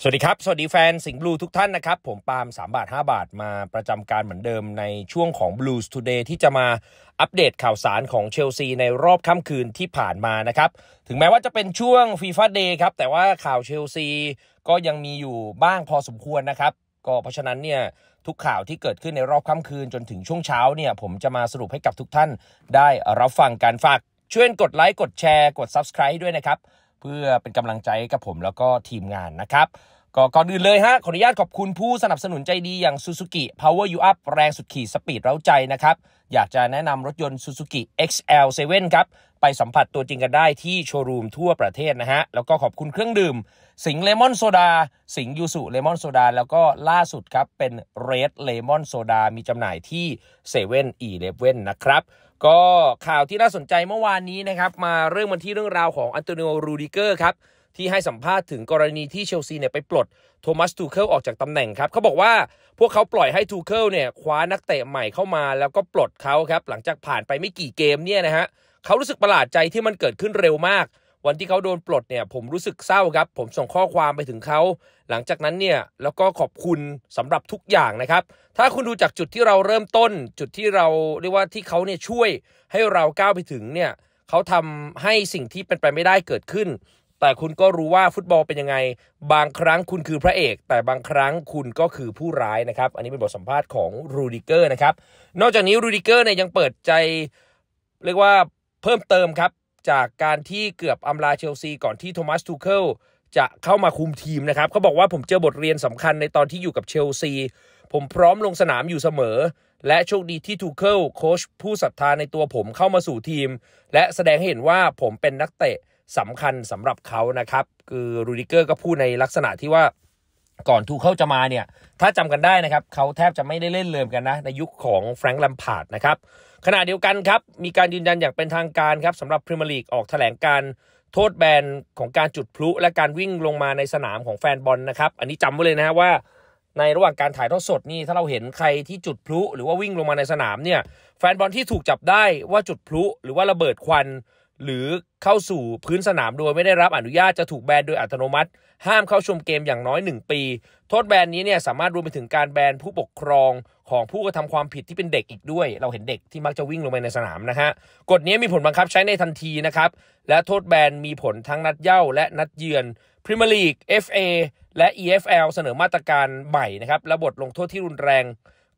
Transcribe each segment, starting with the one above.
สวัสดีครับ สวัสดีแฟน สิงห์บลูทุกท่านนะครับ ผมปาล์ม3 บาท 5 บาทมาประจำการเหมือนเดิมในช่วงของ Blues Today ที่จะมาอัปเดตข่าวสารของเชลซีในรอบค่ำคืนที่ผ่านมานะครับ ถึงแม้ว่าจะเป็นช่วงฟีฟ่าเดย์ครับ แต่ว่าข่าวเชลซีก็ยังมีอยู่บ้างพอสมควรนะครับก็เพราะฉะนั้นเนี่ยทุกข่าวที่เกิดขึ้นในรอบค่ำคืนจนถึงช่วงเช้าเนี่ยผมจะมาสรุปให้กับทุกท่าน ได้รับฟังการฝากช่วยกดไลค์กดแชร์กด Subscribe ด้วยนะครับเพื่อเป็นกำลังใจกับผมแล้วก็ทีมงานนะครับ ก่อนอื่นเลยฮะ ขออนุญาตขอบคุณผู้สนับสนุนใจดีอย่าง Suzuki Power You Up แรงสุดขีดสปีดเร้าใจนะครับ อยากจะแนะนำรถยนต์ Suzuki XL7 ครับ ไปสัมผัสตัวจริงกันได้ที่โชว์รูมทั่วประเทศนะฮะ แล้วก็ขอบคุณเครื่องดื่ม สิงเลมอนโซดาสิงยูสุเลมอนโซดาแล้วก็ล่าสุดครับ เป็นเรดเลมอนโซดามีจำหน่ายที่7 e เ e ่นอีเลนะครับก็ข่าวที่น่าสนใจเมื่อวานนี้นะครับ มาเรื่องมันที่เรื่องราวของอันโตนิโอ รูดิเกอร์ครับ ที่ให้สัมภาษณ์ถึงกรณีที่เชลซีเนี่ยไปปลดโทมัส ทูเคิลออกจากตำแหน่งครับ เขาบอกว่าพวกเขาปล่อยให้ทูเคิลเนี่ย คว้านักเตะใหม่เข้ามา แล้วก็ปลดเขาครับ หลังจากผ่านไปไม่กี่เกมเนี่ยนะฮะเขารู้สึกประหลาดใจที่มันเกิดขึ้นเร็วมากวันที่เขาโดนปลดเนี่ยผมรู้สึกเศร้าครับ ผมส่งข้อความไปถึงเขา หลังจากนั้นเนี่ย แล้วก็ขอบคุณสำหรับทุกอย่างนะครับ ถ้าคุณดูจากจุดที่เราเริ่มต้นจุดที่เราเรียกว่าที่เขาเนี่ยช่วยให้เราก้าวไปถึงเนี่ยเขาทำให้สิ่งที่เป็นไปไม่ได้เกิดขึ้น แต่คุณก็รู้ว่าฟุตบอลเป็นยังไง บางครั้งคุณคือพระเอก แต่บางครั้งคุณก็คือผู้ร้ายนะครับ อันนี้เป็นบทสัมภาษณ์ของรูดิเกอร์นะครับนอกจากนี้รูดิเกอร์เนี่ยยังเปิดใจ เรียกว่าเพิ่มเติมครับจากการที่เกือบอำลาเชลซีก่อนที่โทมัสทูเคิลจะเข้ามาคุมทีมนะครับ เขาบอกว่าผมเจอบทเรียนสำคัญในตอนที่อยู่กับเชลซี ผมพร้อมลงสนามอยู่เสมอ และโชคดีที่ทูเคิลโค้ชผู้ศรัทธาในตัวผมเข้ามาสู่ทีม และแสดงให้เห็นว่าผมเป็นนักเตะสำคัญสำหรับเขานะครับ คือรูดิเกอร์ก็พูดในลักษณะที่ว่าก่อนทูเคิลจะมาเนี่ยถ้าจำกันได้นะครับ เขาแทบจะไม่ได้เล่นเลยกันนะ ในยุคของแฟรงค์ลัมพาร์ดนะครับขณะเดียวกันครับมีการยืนยันอย่างเป็นทางการครับสำหรับพรีเมียร์ลีกออกแถลงการ โทษแบนของการจุดพลุ และการวิ่งลงมาในสนามของแฟนบอลนะครับอันนี้จำไว้เลยนะว่า ในระหว่างการถ่ายทอดสดนี่ถ้าเราเห็นใครที่จุดพลุหรือว่าวิ่งลงมาในสนามเนี่ยแฟนบอลที่ถูกจับได้ว่าจุดพลุหรือว่าระเบิดควันหรือเข้าสู่พื้นสนามโดยไม่ได้รับอนุญาตจะถูกแบนโดยอัตโนมัติ ห้ามเข้าชมเกมอย่างน้อย 1 ปี โทษแบนนี้เนี่ยสามารถรวมไปถึงการแบนผู้ปกครองของผู้กระทำความผิดที่เป็นเด็กอีกด้วย เราเห็นเด็กที่มักจะวิ่งลงไปในสนามนะฮะกฎนี้มีผลบังคับใช้ในทันทีนะครับและโทษแบนมีผลทั้งนัดเย่าและนัดเยือนพรีเมียร์ลีก FA และ EFL เสนอมาตรการใหม่นะครับระบทลงโทษที่รุนแรง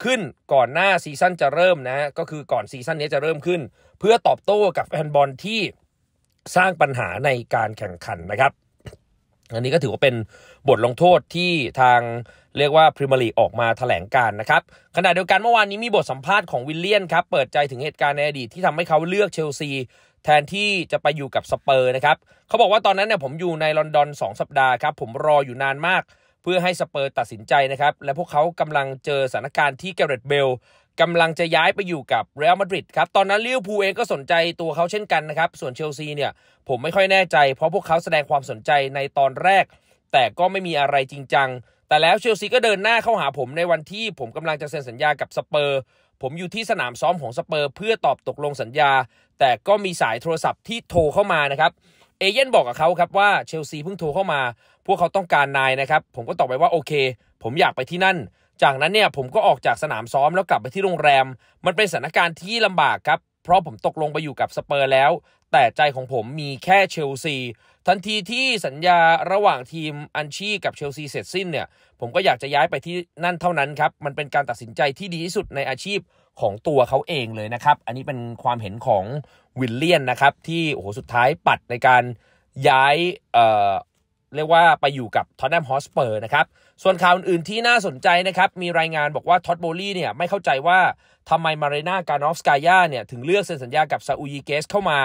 ขึ้นก่อนหน้าซีซั่นจะเริ่มนะ ก็คือก่อนซีซั่นนี้จะเริ่มขึ้น เพื่อตอบโต้กับแฟนบอลที่สร้างปัญหาในการแข่งขันนะครับ อันนี้ก็ถือว่าเป็นบทลงโทษที่ทางเรียกว่าพรีเมียร์ลีกออกมาถแถลงการนะครับขณะเดียวกันเมื่อวานนี้มีบทสัมภาษณ์ของวิลเลียนครับ เปิดใจถึงเหตุการณ์ในอดีตที่ทำให้เขาเลือกเชลซีแทนที่จะไปอยู่กับสเปอร์นะครับ เขาบอกว่าตอนนั้นเนี่ยผมอยู่ในลอนดอน2สัปดาห์ครับผมรออยู่นานมากเพื่อให้สเปอร์ตัดสินใจนะครับ และพวกเขากำลังเจอสถานการณ์ที่เกเรตเบลกำลังจะย้ายไปอยู่กับเรอัลมาดริดครับ ตอนนั้นลิเวอร์พูลเองก็สนใจตัวเขาเช่นกันนะครับ ส่วนเชลซีเนี่ยผมไม่ค่อยแน่ใจ เพราะพวกเขาแสดงความสนใจในตอนแรก แต่ก็ไม่มีอะไรจริงจัง แต่แล้วเชลซีก็เดินหน้าเข้าหาผมในวันที่ผมกำลังจะเซ็นสัญญากับสเปอร์ ผมอยู่ที่สนามซ้อมของสเปอร์ เพื่อตอบตกลงสัญญา แต่ก็มีสายโทรศัพท์ที่โทรเข้ามานะครับเอเย่นบอกกับเขาครับว่าเชลซีเพิ่งโทรเข้ามา พวกเขาต้องการนายนะครับ ผมก็ตอบไปว่าโอเค ผมอยากไปที่นั่น จากนั้นเนี่ยผมก็ออกจากสนามซ้อมแล้วกลับไปที่โรงแรม มันเป็นสถานการณ์ที่ลำบากครับ เพราะผมตกลงไปอยู่กับสเปอร์แล้ว แต่ใจของผมมีแค่เชลซีทันทีที่สัญญาระหว่างทีมอันชีกับเชลซีเสร็จสิ้นเนี่ยผมก็อยากจะย้ายไปที่นั่นเท่านั้นครับมันเป็นการตัดสินใจที่ดีที่สุดในอาชีพของตัวเขาเองเลยนะครับ อันนี้เป็นความเห็นของวิลเลียนนะครับ ที่โอ้โหสุดท้ายปัดในการย้ายเอ่อเรียกว่าไปอยู่กับท็อตแนมฮอสเปอร์นะครับ ส่วนข่าวอื่นที่น่าสนใจนะครับ มีรายงานบอกว่าท็อตโบลี่เนี่ยไม่เข้าใจว่าทำไมมาเรนาการอฟสกายาเนี่ยถึงเลือกเซ็นสัญญากับซาอุยเกสเข้ามา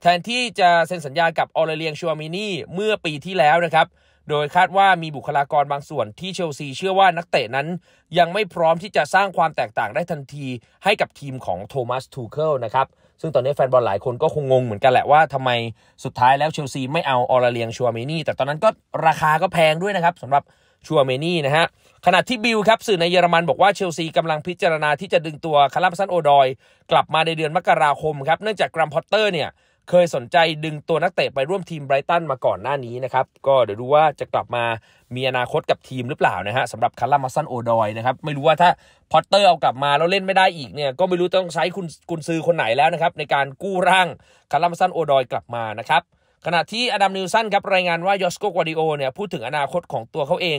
แทนที่จะเซ็นสัญญากับออเรเลียงชัวมินีเมื่อปีที่แล้วนะครับโดยคาดว่ามีบุคลากรบางส่วนที่เชลซีเชื่อว่านักเตะนั้นยังไม่พร้อมที่จะสร้างความแตกต่างได้ทันทีให้กับทีมของโทมัสทูเคิลนะครับซึ่งตอนนี้แฟนบอลหลายคนก็คงงงเหมือนกันแหละว่าทำไมสุดท้ายแล้วเชลซีไม่เอาออร์เลียงชัวเมนี่ แต่ตอนนั้นก็ราคาก็แพงด้วยนะครับสำหรับชัวเมนี่นะฮะขณะที่บิลครับสื่อในเยอรมันบอกว่าเชลซีกำลังพิจารณาที่จะดึงตัวคาร์ลัมซันโอดอยกลับมาในเดือนมกราคมครับเนื่องจากกรัมพอตเตอร์เนี่ยเคยสนใจดึงตัวนักเตะไปร่วมทีมไบรตันมาก่อนหน้านี้นะครับ ก็เดี๋ยวดูว่าจะกลับมามีอนาคตกับทีมหรือเปล่านะฮะสำหรับคาร์ลมาสันโอดอยนะครับไม่รู้ว่าถ้าพอตเตอร์เอากลับมาแล้วเล่นไม่ได้อีกเนี่ย ก็ไม่รู้ต้องใช้คุณกุนซือคนไหนแล้วนะครับในการกู้ร่างคาร์ลมาสันโอดอยกลับมานะครับขณะที่อดัมนิวสันครับรายงานว่ายอสโกกวาดิโอเนี่ยพูดถึงอนาคตของตัวเขาเอง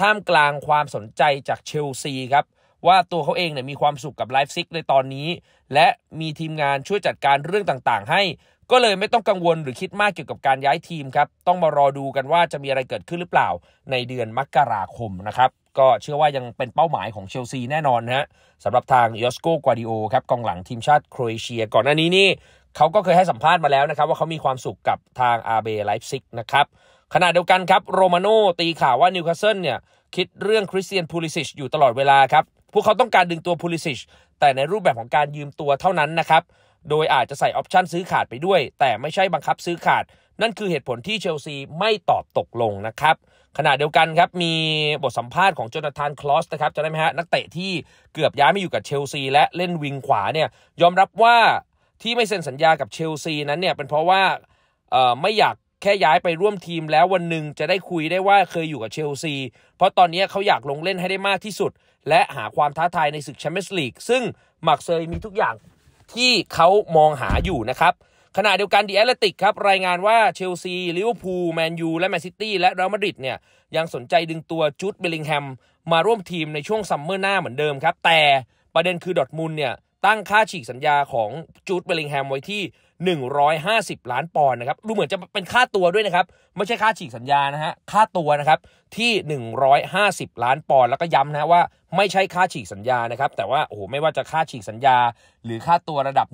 ท่ามกลางความสนใจจากเชลซีครับว่าตัวเขาเองเนี่ยมีความสุขกับไลฟ์ซิก ในตอนนี้ และมีทีมงานช่วยจัดการเรื่องต่างๆให้ ก็เลยไม่ต้องกังวลหรือคิดมากเกี่ยวกับการย้ายทีมครับ ต้องมารอดูกันว่าจะมีอะไรเกิดขึ้นหรือเปล่า ในเดือนมกราคมนะครับ ก็เชื่อว่ายังเป็นเป้าหมายของเชลซีแน่นอนนะฮะสำหรับทางยอสโกกวาดิโอครับ กองหลังทีมชาติโครเอเชียก่อนหน้านี้นี่เขาก็เคยให้สัมภาษณ์มาแล้วนะครับว่าเขามีความสุขกับทางอาเบไลฟ์ซิกนะครับขณะเดียวกันครับโรมาโน่ตีข่าวว่านิวคาสเซิลเนี่ยคิดเรื่องคริสเตียนพูลิซิชอยู่ตลอดเวลาครับพวกเขาต้องการดึงตัวพูลิซิชแต่ในรูปแบบของการยืมตัวเท่านั้นนะครับ โดยอาจจะใส่ออปชันซื้อขาดไปด้วย แต่ไม่ใช่บังคับซื้อขาด นั่นคือเหตุผลที่เชลซีไม่ตอบตกลงนะครับขณะเดียวกันครับ มีบทสัมภาษณ์ของโจนาธานคลอสนะครับจะได้ไหมฮะนักเตะที่เกือบย้ายมาอยู่กับเชลซีและเล่นวิงขวาเนี่ยยอมรับว่าที่ไม่เซ็นสัญญากับเชลซีนั้นเนี่ยเป็นเพราะว่าไม่อยากแค่ย้ายไปร่วมทีมแล้ววันหนึ่งจะได้คุยได้ว่าเคยอยู่กับเชลซีเพราะตอนนี้เขาอยากลงเล่นให้ได้มากที่สุด และหาความท้าทายในศึกแชมเปี้ยนส์ลีกซึ่ง มักเซยมีทุกอย่างที่เขามองหาอยู่นะครับ ขณะเดียวกันดีแอตเลติกครับรายงานว่าเชลซีลิเวอร์พูลแมนยูและแมนซิตี้และเรอัลมาดริดเนี่ยยังสนใจดึงตัวจูดเบลลิงแฮม มาร่วมทีมในช่วงซัมเมอร์หน้าเหมือนเดิมครับ แต่ประเด็นคือดอทมุลเนี่ยตั้งค่าฉีกสัญญาของจูดเบลลิงแฮมไว้ที่150 ล้านปอนด์นะครับดูเหมือนจะเป็นค่าตัวด้วยนะครับไม่ใช่ค่าฉีกสัญญานะฮะค่าตัวนะครับที่ 150 ล้านปอนด์แล้วก็ย้ำนะว่าไม่ใช่ค่าฉีกสัญญานะครับ แต่ว่าโอ้โหไม่ว่าจะค่าฉีกสัญญา หรือค่าตัวระดับ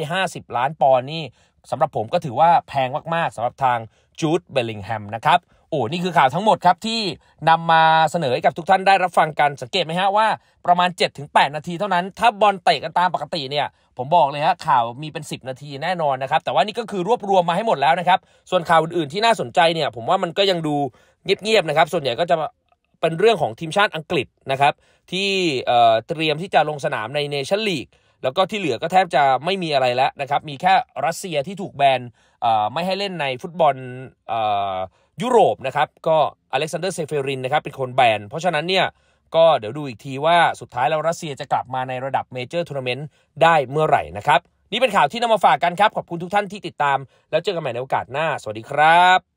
150 ล้านปอนด์นี่สำหรับผมก็ถือว่าแพงมากๆสำหรับทางจูดเบลลิงแฮมนะครับโอ้นี่คือข่าวทั้งหมดครับที่นำมาเสนอให้กับทุกท่านได้รับฟังกัน สังเกตไหมฮะว่าประมาณ 7-8 นาที เท่านั้น ถ้าบอลเตะกันตามปกติเนี่ย ผมบอกเลยฮะข่าวมีเป็น 10 นาทีแน่นอนนะครับ แต่ว่านี่ก็คือรวบรวมมาให้หมดแล้วนะครับ ส่วนข่าวอื่นๆ ที่น่าสนใจเนี่ยผมว่ามันก็ยังดูเงียบๆนะครับ ส่วนใหญ่ก็จะเป็นเรื่องของทีมชาติอังกฤษนะครับที่เตรียมที่จะลงสนามในเนชั่นลีก แล้วก็ที่เหลือก็แทบจะไม่มีอะไรแล้วนะครับ มีแค่รัสเซียที่ถูกแบนไม่ให้เล่นในฟุตบอลยุโรปนะครับ ก็อเล็กซานเดอร์เซเฟรินนะครับ เป็นคนแบนเพราะฉะนั้นเนี่ย ก็เดี๋ยวดูอีกทีว่าสุดท้ายแล้วรัสเซียจะกลับมาในระดับเมเจอร์ทัวร์นาเมนต์ได้เมื่อไหร่นะครับ นี่เป็นข่าวที่นำมาฝากกันครับขอบคุณทุกท่านที่ติดตาม แล้วเจอกันใหม่ในโอกาสหน้า สวัสดีครับ